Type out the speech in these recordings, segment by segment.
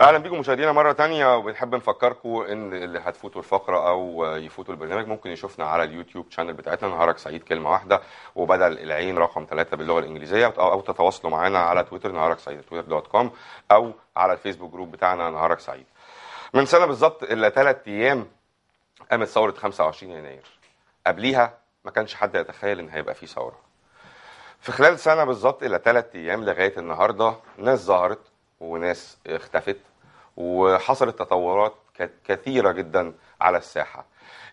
اهلا بيكم مشاهدينا مره تانية وبنحب نفكركم ان اللي هتفوتوا الفقره او يفوتوا البرنامج ممكن يشوفنا على اليوتيوب شانل بتاعتنا نهارك سعيد كلمه واحده وبدل العين رقم ثلاثة باللغه الانجليزيه او تتواصلوا معنا على تويتر نهارك سعيد تويتر دوت كوم او على الفيسبوك جروب بتاعنا نهارك سعيد من سنه بالظبط الا ثلاث ايام قامت ثوره 25 يناير قبليها ما كانش حد يتخيل ان هيبقى في ثوره في خلال سنه بالظبط الى ثلاث ايام لغايه النهارده ناس ظهرت وناس اختفت وحصلت تطورات كثيره جدا على الساحه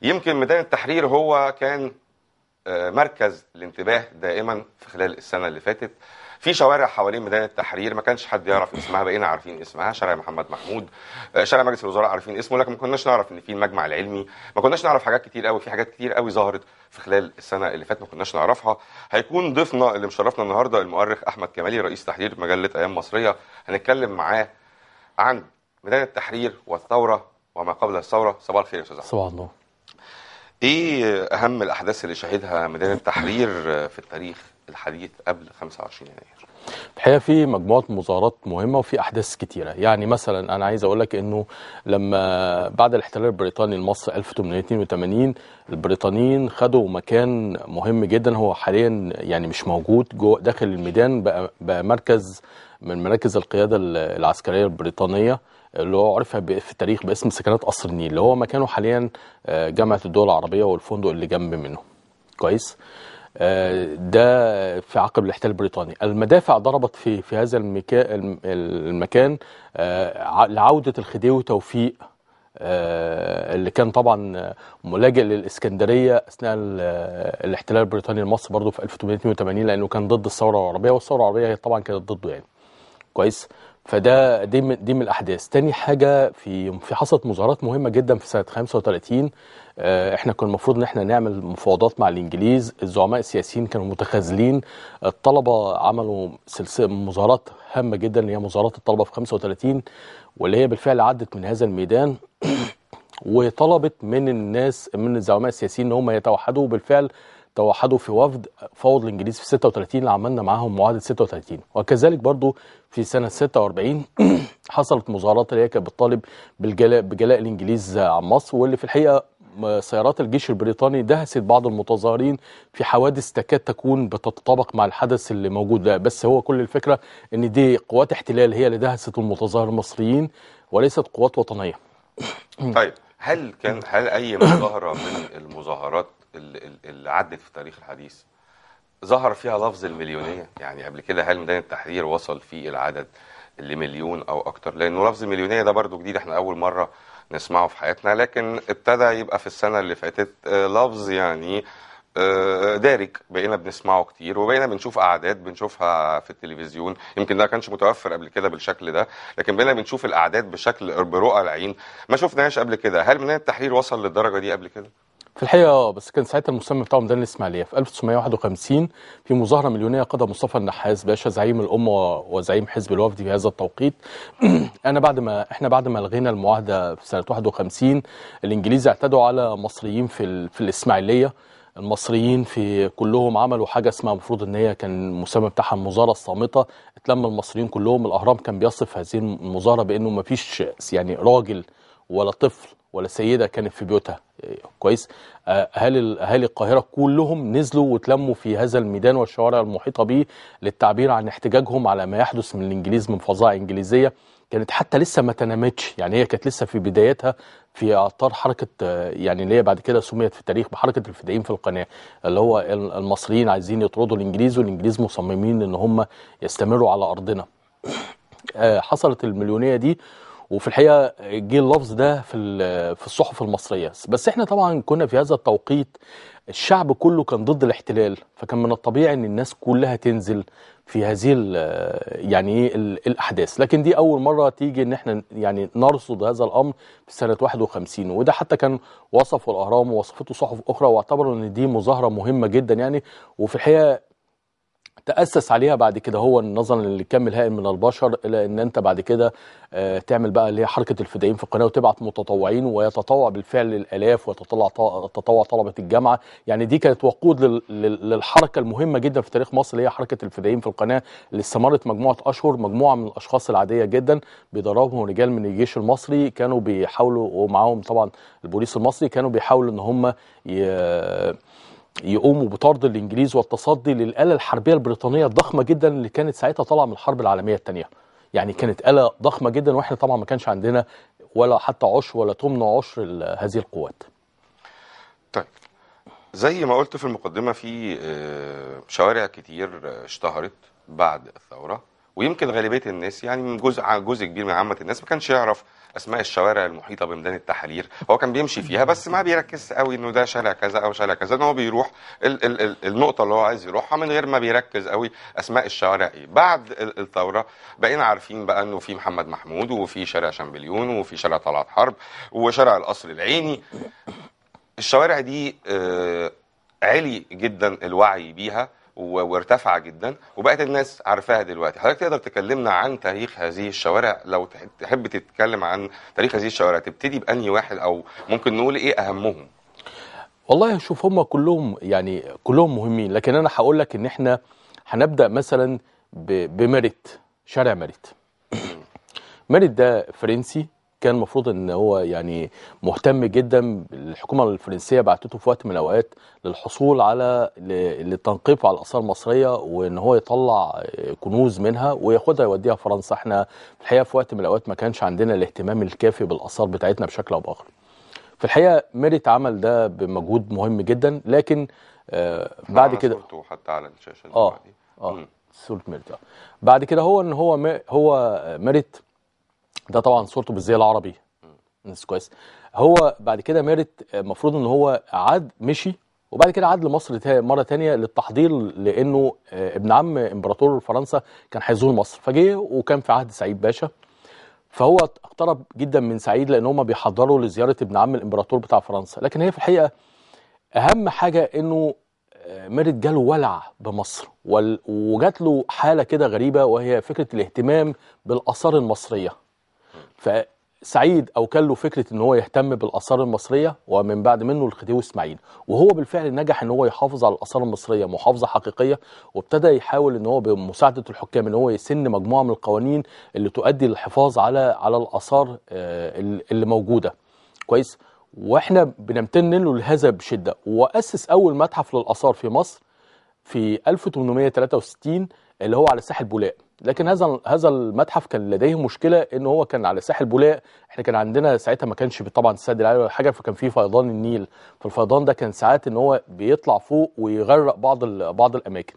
يمكن ميدان التحرير هو كان آه، مركز الانتباه دائما في خلال السنه اللي فاتت في شوارع حوالين ميدان التحرير ما كانش حد يعرف اسمها بقينا عارفين اسمها شارع محمد محمود آه، شارع مجلس الوزراء عارفين اسمه لكن ما كناش نعرف ان في المجمع العلمي ما كناش نعرف حاجات كتير قوي في حاجات كتير قوي ظهرت في خلال السنه اللي فاتت ما كناش نعرفها هيكون ضيفنا اللي مشرفنا النهارده المؤرخ احمد كمالي رئيس تحرير مجله ايام مصريه هنتكلم معاه عن ميدان التحرير والثوره وما قبل الثوره صباح الخير يا استاذ احمد صباح النور ايه اهم الاحداث اللي شهدها ميدان التحرير آه، في التاريخ الحديث قبل 25 يناير الحقيقه في مجموعه مظاهرات مهمه وفي احداث كتيره يعني مثلا انا عايز اقول لك انه لما بعد الاحتلال البريطاني لمصر 1882 البريطانيين خدوا مكان مهم جدا هو حاليا يعني مش موجود جوه داخل الميدان بقى, بقى مركز من مراكز القياده العسكريه البريطانيه اللي هو عرفها في التاريخ باسم سكنات قصر النيل اللي هو مكانه حاليا آه، جامعه الدول العربيه والفندق اللي جنب منه كويس آه، ده في عقب الاحتلال البريطاني المدافع ضربت في في هذا المكا المكان آه، لعوده الخديوي توفيق آه، اللي كان طبعا ملاجئ للاسكندريه اثناء الاحتلال البريطاني لمصر برضه في 1882 لانه كان ضد الثوره العربيه والثوره العربيه طبعا كانت ضده يعني كويس فده دي من, دي من الاحداث تاني حاجه في في حصلت مظاهرات مهمه جدا في سنه 35 آه، احنا كان المفروض ان احنا نعمل مفاوضات مع الانجليز الزعماء السياسيين كانوا متخاذلين الطلبه عملوا سلسله مظاهرات هامه جدا اللي هي مظاهرات الطلبه في 35 واللي هي بالفعل عدت من هذا الميدان وطلبت من الناس من الزعماء السياسيين ان هم يتوحدوا وبالفعل توحدوا في وفد فوض الانجليز في 36 اللي عملنا معاهم معاهده 36 وكذلك برضو في سنه 46 حصلت مظاهرات اللي هي كانت بتطالب بالجلاء بجلاء الانجليز عن مصر واللي في الحقيقه سيارات الجيش البريطاني دهست بعض المتظاهرين في حوادث تكاد تكون بتتطابق مع الحدث اللي موجود ده بس هو كل الفكره ان دي قوات احتلال هي اللي دهست المتظاهر المصريين وليست قوات وطنيه طيب هل كان هل اي مظاهره من المظاهرات اللي عدت في التاريخ الحديث ظهر فيها لفظ المليونية يعني قبل كده هل ميدان التحرير وصل فيه العدد لمليون أو أكتر لأنه لفظ المليونية ده برضو جديد احنا أول مرة نسمعه في حياتنا لكن ابتدى يبقى في السنة اللي فاتت آه، لفظ يعني آه، دارج بقينا بنسمعه كتير وبقينا بنشوف اعداد بنشوفها في التلفزيون يمكن ده كانش متوفر قبل كده بالشكل ده لكن بقينا بنشوف الاعداد بشكل برؤى العين ما شفناهاش قبل كده هل ميدان التحرير وصل للدرجه دي قبل كده في الحقيقه بس كان ساعتها المسمى بتاعهم ده الاسماعيليه في 1951 في مظاهره مليونيه قادها مصطفى النحاس باشا زعيم الامه وزعيم حزب الوفد في هذا التوقيت انا بعد ما احنا بعد ما الغينا المعاهده في سنه 51 الانجليز اعتدوا على مصريين في ال... في الاسماعيليه المصريين في كلهم عملوا حاجه اسمها المفروض ان هي كان المسمى بتاعها المظاهره الصامته اتلم المصريين كلهم الاهرام كان بيصف هذه المظاهره بانه ما فيش يعني راجل ولا طفل ولا سيده كانت في بيوتها كويس اهالي اهالي القاهره كلهم نزلوا وتلموا في هذا الميدان والشوارع المحيطه به للتعبير عن احتجاجهم على ما يحدث من الانجليز من فظائع انجليزيه كانت حتى لسه ما تنامتش يعني هي كانت لسه في بدايتها في اطار حركه يعني اللي هي بعد كده سميت في التاريخ بحركه الفدائيين في القناه اللي هو المصريين عايزين يطردوا الانجليز والانجليز مصممين ان هم يستمروا على ارضنا آه، حصلت المليونيه دي وفي الحقيقه جه اللفظ ده في في الصحف المصريه بس احنا طبعا كنا في هذا التوقيت الشعب كله كان ضد الاحتلال فكان من الطبيعي ان الناس كلها تنزل في هذه يعني إيه، الاحداث لكن دي اول مره تيجي ان احنا يعني نرصد هذا الامر في سنه 51 وده حتى كان وصفه الاهرام ووصفته صحف اخرى واعتبروا ان دي مظاهره مهمه جدا يعني وفي الحقيقه تأسس عليها بعد كده هو نظرا للكم الهائل من البشر إلى أن أنت بعد كده آه، تعمل بقى اللي هي حركة الفدائيين في القناة وتبعت متطوعين ويتطوع بالفعل الآلاف ويتطوع تطوع طلبة الجامعة يعني دي كانت وقود للحركة المهمة جدا في تاريخ مصر اللي هي حركة الفدائيين في القناة اللي استمرت مجموعة أشهر مجموعة من الأشخاص العادية جدا بيدربهم رجال من الجيش المصري كانوا بيحاولوا ومعاهم طبعا البوليس المصري كانوا بيحاولوا إن هم ي... يقوموا بطرد الانجليز والتصدي للاله الحربيه البريطانيه الضخمه جدا اللي كانت ساعتها طالعه من الحرب العالميه الثانيه يعني كانت اله ضخمه جدا واحنا طبعا ما كانش عندنا ولا حتى عشر ولا تمن عشر هذه القوات طيب زي ما قلت في المقدمه في آه، شوارع كتير آه، اشتهرت بعد الثوره ويمكن غالبيه الناس يعني من جزء جزء كبير من عامه الناس ما كانش يعرف اسماء الشوارع المحيطه بميدان التحرير هو كان بيمشي فيها بس ما بيركز قوي انه ده شارع كذا او شارع كذا ان هو بيروح ال ال ال النقطه اللي هو عايز يروحها من غير ما بيركز قوي اسماء الشوارع ايه بعد الثوره بقينا عارفين بقى انه في محمد محمود وفي شارع شامبليون وفي شارع طلعت حرب وشارع القصر العيني الشوارع دي آه عالي جدا الوعي بيها وارتفع جدا وبقت الناس عارفاها دلوقتي حضرتك تقدر تكلمنا عن تاريخ هذه الشوارع لو تحب تتكلم عن تاريخ هذه الشوارع تبتدي بأنهي واحد او ممكن نقول ايه اهمهم والله شوف هم كلهم يعني كلهم مهمين لكن انا هقول لك ان احنا هنبدا مثلا بمريت شارع مريت مريت ده فرنسي كان المفروض ان هو يعني مهتم جدا الحكومه الفرنسيه بعتته في وقت من الاوقات للحصول على للتنقيب على الاثار المصريه وان هو يطلع كنوز منها وياخدها يوديها فرنسا احنا الحقيقه في وقت من الاوقات ما كانش عندنا الاهتمام الكافي بالاثار بتاعتنا بشكل او باخر. في الحقيقه ميريت عمل ده بمجهود مهم جدا لكن آه بعد كده صورته حتى على الشاشه اه اه صوره ميريت آه. بعد كده هو ان هو هو ميريت ده طبعا صورته بالزي العربي ناس كويس هو بعد كده ميرت المفروض ان هو عاد مشي وبعد كده عاد لمصر مره تانية للتحضير لانه آه، ابن عم امبراطور فرنسا كان هيزور مصر فجه وكان في عهد سعيد باشا فهو اقترب جدا من سعيد لان هم بيحضروا لزياره ابن عم الامبراطور بتاع فرنسا لكن هي في الحقيقه اهم حاجه انه آه، ميرت جاله ولع بمصر وجات له حاله كده غريبه وهي فكره الاهتمام بالاثار المصريه فسعيد أوكل له فكرة إن هو يهتم بالآثار المصرية ومن بعد منه الخديوي إسماعيل وهو بالفعل نجح إن هو يحافظ على الآثار المصرية محافظة حقيقية وابتدى يحاول إن هو بمساعدة الحكام إن هو يسن مجموعة من القوانين اللي تؤدي للحفاظ على على الآثار آه، اللي موجودة كويس واحنا بنمتن له لهذا بشده واسس اول متحف للاثار في مصر في 1863 اللي هو على ساحل بولاق لكن هذا هذا المتحف كان لديه مشكله ان هو كان على ساحل بولاق احنا كان عندنا ساعتها ما كانش طبعا السد العالي ولا حاجه فكان في فيضان النيل فالفيضان ده كان ساعات ان هو بيطلع فوق ويغرق بعض بعض الاماكن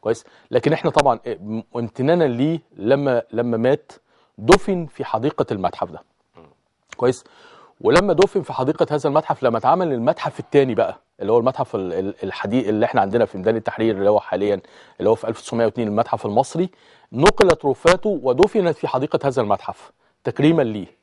كويس لكن احنا طبعا إيه، امتنانا ليه لما لما مات دفن في حديقه المتحف ده كويس ولما دفن في حديقه هذا المتحف لما اتعمل المتحف الثاني بقى اللي هو المتحف الحديق اللي احنا عندنا في ميدان التحرير اللي هو حاليا اللي هو في 1902 المتحف المصري نقلت رفاته ودفنت في حديقه هذا المتحف تكريما ليه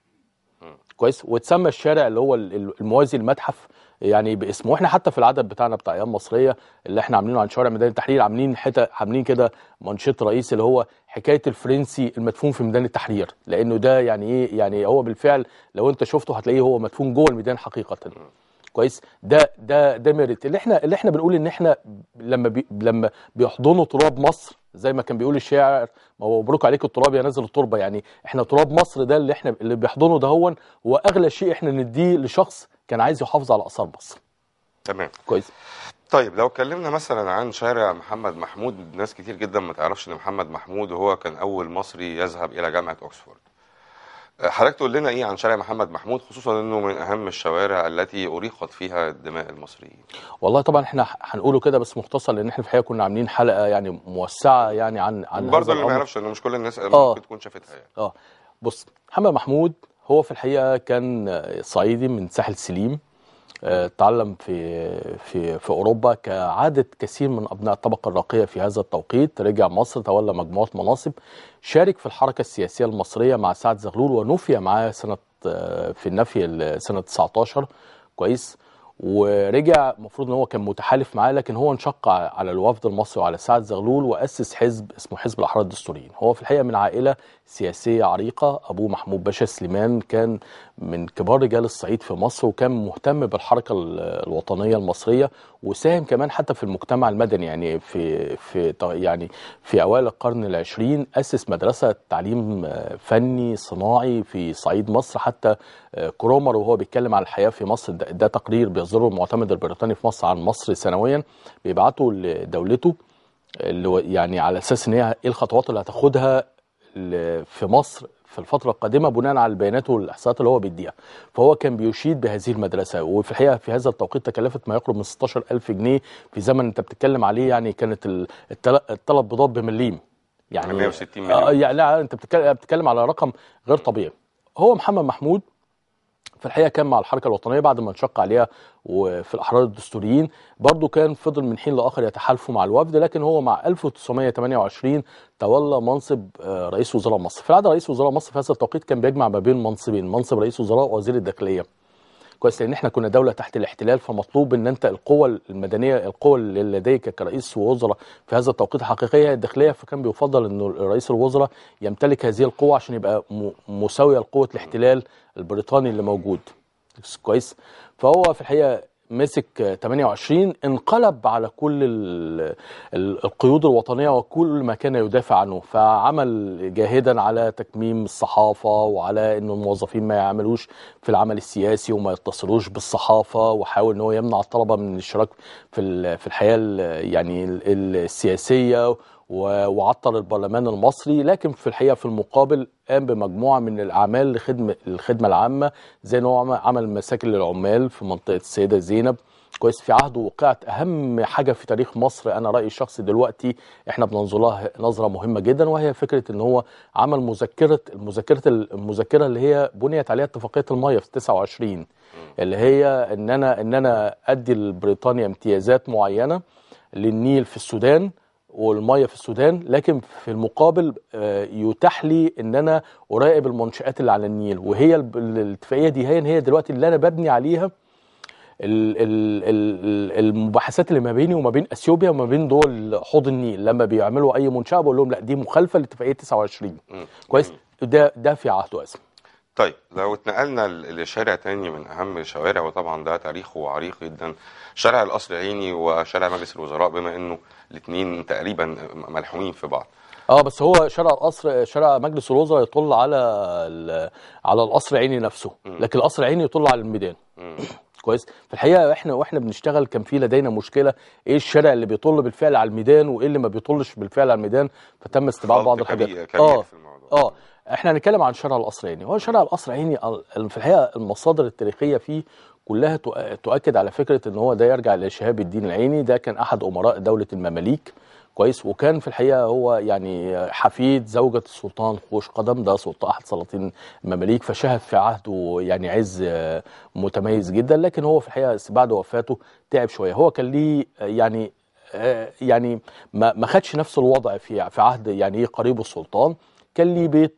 كويس واتسمى الشارع اللي هو الموازي المتحف يعني باسمه واحنا حتى في العدد بتاعنا بتاع ايام مصريه اللي احنا عاملينه عن شارع ميدان التحرير عاملين حتة عاملين كده منشط رئيسي اللي هو حكايه الفرنسي المدفون في ميدان التحرير لانه ده يعني ايه يعني هو بالفعل لو انت شفته هتلاقيه هو مدفون جوه الميدان حقيقه كويس ده ده ده ميريت اللي احنا اللي احنا بنقول ان احنا لما بي لما بيحضنوا تراب مصر زي ما كان بيقول الشاعر مبروك عليك التراب يا نازل التربه يعني احنا تراب مصر ده اللي احنا اللي بيحضنه ده هو واغلى شيء احنا نديه لشخص كان عايز يحافظ على اثار مصر تمام كويس طيب لو اتكلمنا مثلا عن شارع محمد محمود ناس كتير جدا ما تعرفش ان محمد محمود هو كان اول مصري يذهب الى جامعه اوكسفورد حضرتك تقول لنا ايه عن شارع محمد محمود خصوصا انه من اهم الشوارع التي اريقت فيها دماء المصريين والله طبعا احنا هنقوله كده بس مختصر لان احنا في الحقيقه كنا عاملين حلقه يعني موسعه يعني عن عن برضه اللي ما يعرفش انه مش كل الناس آه ممكن تكون شافتها يعني اه بص محمد محمود هو في الحقيقه كان صعيدي من ساحل سليم تعلم في في في اوروبا كعاده كثير من ابناء الطبقه الراقيه في هذا التوقيت رجع مصر تولى مجموعه مناصب شارك في الحركه السياسيه المصريه مع سعد زغلول ونفي معاه سنه في النفي سنه 19 كويس ورجع المفروض ان هو كان متحالف معاه لكن هو انشق على الوفد المصري وعلى سعد زغلول واسس حزب اسمه حزب الاحرار الدستوريين هو في الحقيقه من عائله سياسيه عريقه ابوه محمود باشا سليمان كان من كبار رجال الصعيد في مصر وكان مهتم بالحركة الوطنية المصرية وساهم كمان حتى في المجتمع المدني يعني في في يعني في أوائل القرن العشرين أسس مدرسة تعليم فني صناعي في صعيد مصر حتى آه، كرومر وهو بيتكلم على الحياة في مصر ده, ده تقرير بيصدره المعتمد البريطاني في مصر عن مصر سنويا بيبعته لدولته اللي يعني على اساس ان هي ايه الخطوات اللي هتاخدها في مصر في الفترة القادمة بناء على البيانات والإحصاءات اللي هو بيديها فهو كان بيشيد بهذه المدرسة وفي الحقيقة في هذا التوقيت تكلفت ما يقرب من 16000 جنيه في زمن أنت بتتكلم عليه يعني كانت الطلب بيضات بمليم يعني 160 مليون آه يعني لا أنت بتتكلم على رقم غير طبيعي هو محمد محمود في الحقيقه كان مع الحركه الوطنيه بعد ما انشق عليها وفي الاحرار الدستوريين برضه كان فضل من حين لاخر يتحالفوا مع الوفد لكن هو مع 1928 تولى منصب آه، رئيس وزراء مصر في العاده رئيس وزراء مصر في هذا التوقيت كان بيجمع ما بين منصبين منصب رئيس وزراء ووزير الداخليه كويس لان احنا كنا دوله تحت الاحتلال فمطلوب ان انت القوى المدنيه القوى اللي لديك كرئيس وزراء في هذا التوقيت الحقيقيه الداخليه فكان بيفضل ان رئيس الوزراء يمتلك هذه القوه عشان يبقى مساويه لقوه الاحتلال البريطاني اللي موجود كويس فهو في الحقيقه مسك 28 انقلب على كل القيود الوطنيه وكل ما كان يدافع عنه فعمل جاهدا على تكميم الصحافه وعلى ان الموظفين ما يعملوش في العمل السياسي وما يتصلوش بالصحافه وحاول ان هو يمنع الطلبه من الاشتراك في في الحياه يعني السياسيه وعطل البرلمان المصري لكن في الحقيقه في المقابل قام بمجموعه من الاعمال لخدمه الخدمه العامه زي ان هو عمل مساكن للعمال في منطقه السيده زينب كويس في عهده وقعت اهم حاجه في تاريخ مصر انا رايي الشخصي دلوقتي احنا بننظر لها نظره مهمه جدا وهي فكره ان هو عمل مذكره المذكره المذكره اللي هي بنيت عليها اتفاقيه الميه في 29 اللي هي ان انا ان انا ادي لبريطانيا امتيازات معينه للنيل في السودان والميه في السودان لكن في المقابل آه، يتاح لي ان انا اراقب المنشات اللي على النيل وهي الاتفاقيه دي هي هي دلوقتي اللي انا ببني عليها المباحثات اللي ما بيني وما بين اثيوبيا وما بين دول حوض النيل لما بيعملوا اي منشاه بقول لهم لا دي مخالفه لاتفاقيه 29 كويس ده ده في عهده اسمه طيب لو اتنقلنا لشارع تاني من اهم الشوارع وطبعا ده تاريخه عريق جدا شارع القصر عيني وشارع مجلس الوزراء بما انه الاثنين تقريبا ملحومين في بعض اه بس هو شارع القصر شارع مجلس الوزراء يطل على على القصر عيني نفسه لكن القصر عيني يطل على الميدان كويس فالحقيقه احنا واحنا بنشتغل كان في لدينا مشكله ايه الشارع اللي بيطل بالفعل على الميدان وايه اللي ما بيطلش بالفعل على الميدان فتم استبعاد بعض الحاجات اه اه احنا هنتكلم عن شارع القصر عيني هو شارع القصر عيني في الحقيقه المصادر التاريخيه فيه كلها تؤكد على فكره ان هو ده يرجع لشهاب الدين العيني ده كان احد امراء دوله المماليك كويس وكان في الحقيقه هو يعني حفيد زوجة السلطان خوش قدم ده سلطان احد سلاطين المماليك فشهد في عهده يعني عز متميز جدا لكن هو في الحقيقه بعد وفاته تعب شويه هو كان ليه يعني يعني ما خدش نفس الوضع في في عهد يعني ايه قريب السلطان كان ليه بيت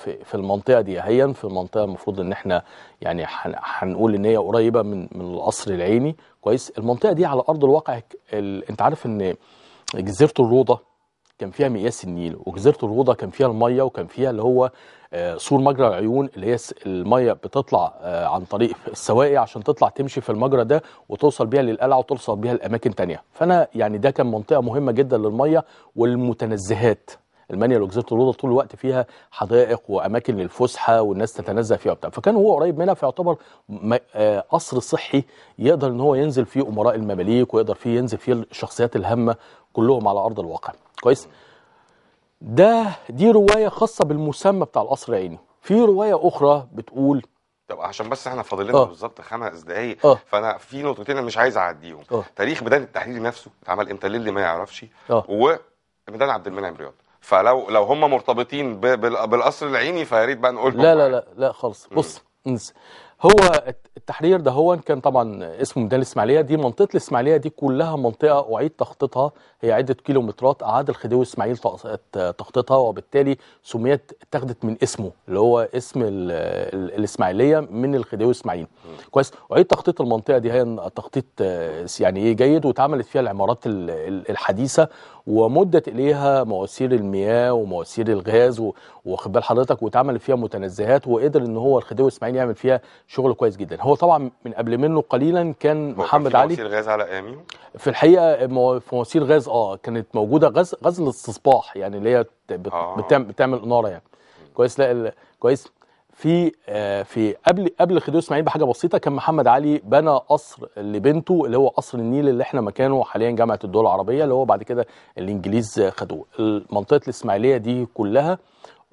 في المنطقه دي هيا في المنطقه المفروض ان احنا يعني هنقول ان هي قريبه من من القصر العيني كويس المنطقه دي على ارض الواقع انت عارف ان جزيره الروضه كان فيها مقياس النيل وجزيره الروضه كان فيها الميه وكان فيها اللي هو آه، سور مجرى العيون اللي هي الميه بتطلع آه، عن طريق السواقي عشان تطلع تمشي في المجرى ده وتوصل بيها للقلعه وتوصل بيها لاماكن تانية فانا يعني ده كان منطقه مهمه جدا للميه والمتنزهات المانيا وجزيره الاوضه طول الوقت فيها حدائق واماكن للفسحه والناس تتنزه فيها وبتاع فكان هو قريب منها فيعتبر آه، قصر صحي يقدر ان هو ينزل فيه امراء المماليك ويقدر فيه ينزل فيه الشخصيات الهامه كلهم على ارض الواقع كويس ده دي روايه خاصه بالمسمى بتاع القصر العيني في روايه اخرى بتقول طب عشان بس احنا فاضل لنا آه. بالظبط خمس دقائق آه. فانا في نقطتين انا مش عايز اعديهم تاريخ ميدان التحرير نفسه اتعمل امتى للي ما يعرفش وميدان عبد المنعم رياض فلو لو هم مرتبطين بالقصر العيني فيا ريت بقى نقول لا لا لا لا خالص بص هو التحرير ده هو كان طبعا اسمه ميدان الاسماعيليه دي منطقه الاسماعيليه دي كلها منطقه اعيد تخطيطها هي عده كيلومترات اعاد الخديوي اسماعيل تخطيطها وبالتالي سميت اتخذت من اسمه اللي هو اسم الاسماعيليه من الخديوي اسماعيل كويس اعيد تخطيط المنطقه دي هي تخطيط يعني ايه جيد واتعملت فيها العمارات الحديثه ومدت اليها مواسير المياه ومواسير الغاز واخد بال حضرتك واتعمل فيها متنزهات وقدر ان هو الخديوي اسماعيل يعمل فيها شغل كويس جدا هو طبعا من قبل منه قليلا كان محمد في علي في مواسير غاز على ايامي في الحقيقه في مواسير غاز اه كانت موجوده غاز غاز الاستصباح يعني اللي هي آه. بتعمل, اناره يعني كويس لا ال... كويس في آه في قبل قبل خديوي اسماعيل بحاجه بسيطه كان محمد علي بنى قصر لبنته اللي هو قصر النيل اللي احنا مكانه حاليا جامعه الدول العربيه اللي هو بعد كده الانجليز خدوه المنطقه الاسماعيليه دي كلها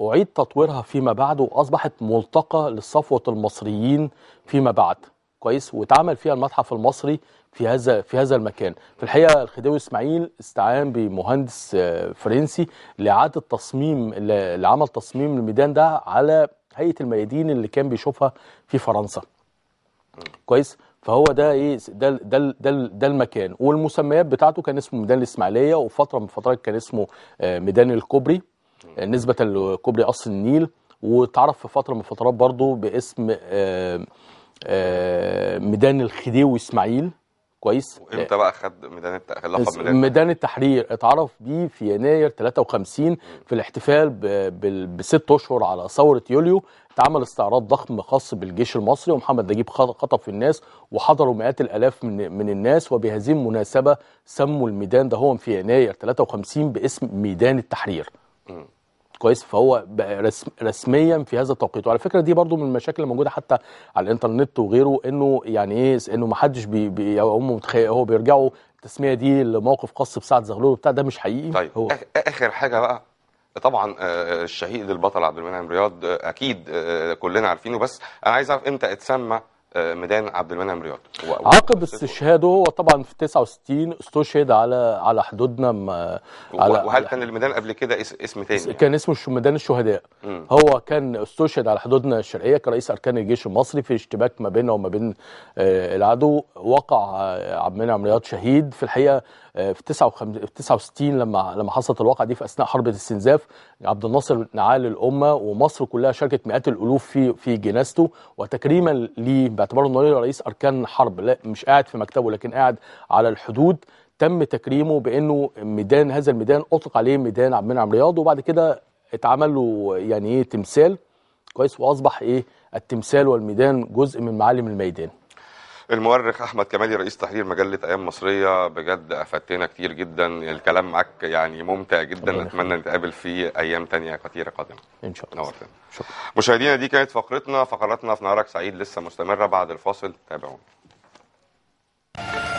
أعيد تطويرها فيما بعد وأصبحت ملتقى لصفوة المصريين فيما بعد كويس واتعمل فيها المتحف المصري في هذا في هذا المكان في الحقيقه الخديوي اسماعيل استعان بمهندس آه، فرنسي لاعاده تصميم لعمل تصميم الميدان ده على هيئه الميادين اللي كان بيشوفها في فرنسا كويس فهو ده ايه ده ده ده, ده المكان والمسميات بتاعته كان اسمه ميدان الاسماعيليه وفتره من فترات كان اسمه آه، ميدان الكوبري نسبة لكوبري قصر النيل واتعرف في فترة من الفترات برضو باسم آه، آه، ميدان الخديوي اسماعيل كويس امتى بقى خد ميدان التحرير لقب ميدان, ميدان التحرير اتعرف بيه في يناير 53 في الاحتفال بست اشهر على ثوره يوليو اتعمل استعراض ضخم خاص بالجيش المصري ومحمد نجيب خطف الناس وحضروا مئات الالاف من من الناس وبهذه المناسبه سموا الميدان ده هو في يناير 53 باسم ميدان التحرير كويس فهو رسم رسميا في هذا التوقيت وعلى فكره دي برضو من المشاكل اللي موجوده حتى على الانترنت وغيره انه يعني ايه انه ما حدش بي بي هم متخيل هو بيرجعوا التسميه دي لموقف خاص بسعد زغلول وبتاع ده مش حقيقي طيب هو. اخر حاجه بقى طبعا آه، آه، الشهيد البطل عبد المنعم رياض آه، اكيد كلنا عارفينه بس انا عايز اعرف امتى اتسمى ميدان عبد المنعم رياض عقب استشهاده هو طبعا في 69 استشهد على على حدودنا على وهل كان الميدان قبل كده اسم تاني كان اسمه ميدان الشهداء م. هو كان استشهد على حدودنا الشرقيه كرئيس اركان الجيش المصري في اشتباك ما بينه وما بين آه، العدو وقع آه، عبد المنعم رياض شهيد في الحقيقه آه، في 69 لما لما حصلت الواقعه دي في اثناء حرب الاستنزاف عبد الناصر نعال الامه ومصر كلها شاركت مئات الالوف في في جنازته وتكريما ليه باعتباره انه رئيس اركان حرب لا مش قاعد في مكتبه لكن قاعد على الحدود تم تكريمه بانه ميدان هذا الميدان اطلق عليه ميدان عبد المنعم رياض وبعد كده اتعمل له يعني ايه تمثال كويس واصبح ايه التمثال والميدان جزء من معالم الميدان المؤرخ احمد كمالي رئيس تحرير مجله ايام مصريه بجد افدتنا كتير جدا الكلام معك يعني ممتع جدا اتمنى نتقابل في ايام تانية كثيره قادمه ان شاء الله نورتنا مشاهدينا دي كانت فقرتنا فقراتنا في نهارك سعيد لسه مستمره بعد الفاصل تابعونا